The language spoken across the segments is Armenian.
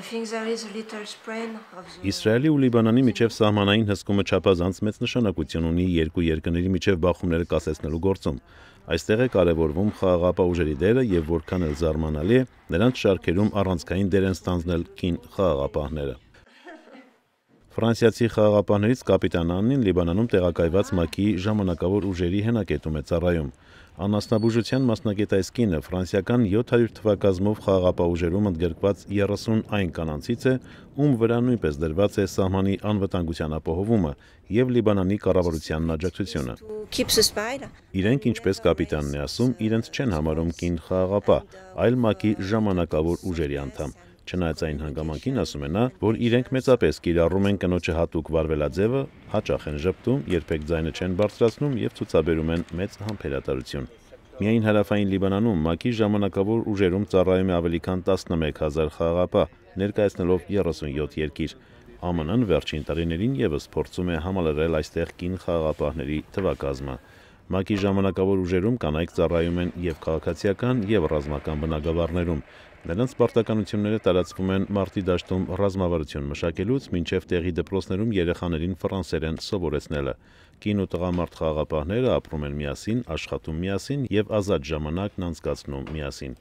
Իսրայելի ու Լիբանանի միջև սահմանային հսկումը չափազանց մեծ նշանակություն ունի երկու երկրների միջև բախումները կասեցնելու գործում։ Այստեղ է կարևորվում խաղաղապահ ուժերի դերը եւ որքան էլ զարմանալի է, նրանց շարքերում առանցքային դեր են ստանձնել կին խաղաղապահները։ Ֆրանսիացի խաղաղապահներից կապիտան Աննին Լիբանանում տեղակայված ՄԱԿ-ի ժամանակավոր ուժերի հենակետում է ծառայում։ Անասնաբուժության մասնագետ այս կինը ֆրանսիական 700 թվակազմով խաղաղապահ ուժերում ընդգրկված 30 այն կանանցից է, ում վրա նույնպես դրված է սահմանի անվտանգության ապահովումը եւ Լիբանանի կառավարության աջակցությունը։ Իրենք, ինչպես կապիտանն է ասում, իրենց չեն համարում կին խաղաղապահ, այլ ՄԱԿ-ի ժամանակավոր ուժերի անդամ։ Չնայած այն հանգամանքին ասում է նա, որ իրենք մեծապես կիրառում են կնոջը հատուկ վարվելաձևը, հաճախ են ժպտում, երբեք ձայնը չեն բարձրացնում եւ ցուցաբերում են մեծ համբերատարություն։ Միայն հարավային Լիբանանում ՄԱԿ-ի ժամանակավոր ուժերում ծառայում է ավելի քան 11000 խաղապա, ներկայացնելով 37 երկիր։ ԱՄՆ-ն վերջին տարիներին եւս փորձում է համալրել այստեղ կին խաղապահների թվակազմը։ ՄԱԿ-ի ժամանակավոր ուժերում կանայք ծառայում են եւ քաղաքացիական եւ ռազմական բնագավառներում։ Նրանց սպարտականությունները տարածվում են մարտի դաշտում ռազմավարություն մշակելուց մինչև տեղի դպրոցներում երեխաներին ֆրանսերեն սովորեցնելը։ Կին ու տղամարդ խաղապահները ապրում են միասին, աշխատում միասին եւ ազատ ժամանակն անցկացնում միասին։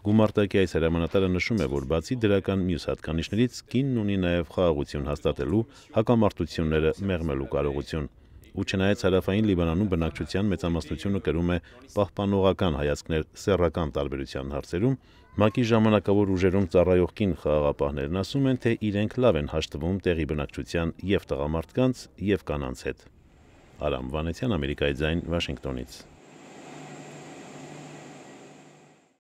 Գումարտակի այս հրամանատարը նշում է, որ բացի դրական մյուս հատկանիշներից, կինն ունի նաև խաղաղություն հաստատելու, հակամարտությունները մեղմելու կարողություն ու չնայած հարավային Լիբանանում բնակչության մեծամասնությունը կրում է պահպանողական հայացքներ սեռական տարբերության հարցերում, ՄԱԿ-ի ժամանակավոր ուժերում ծառայողքին խաղաղապահներն ասում են, թե իրենք լավ են հաշտվում տեղի բնակչության եւ տղամարդկանց եւ կանանց հետ։ Արամ Վանեցյան, Ամերիկայի ձայն, Վաշինգտոնից։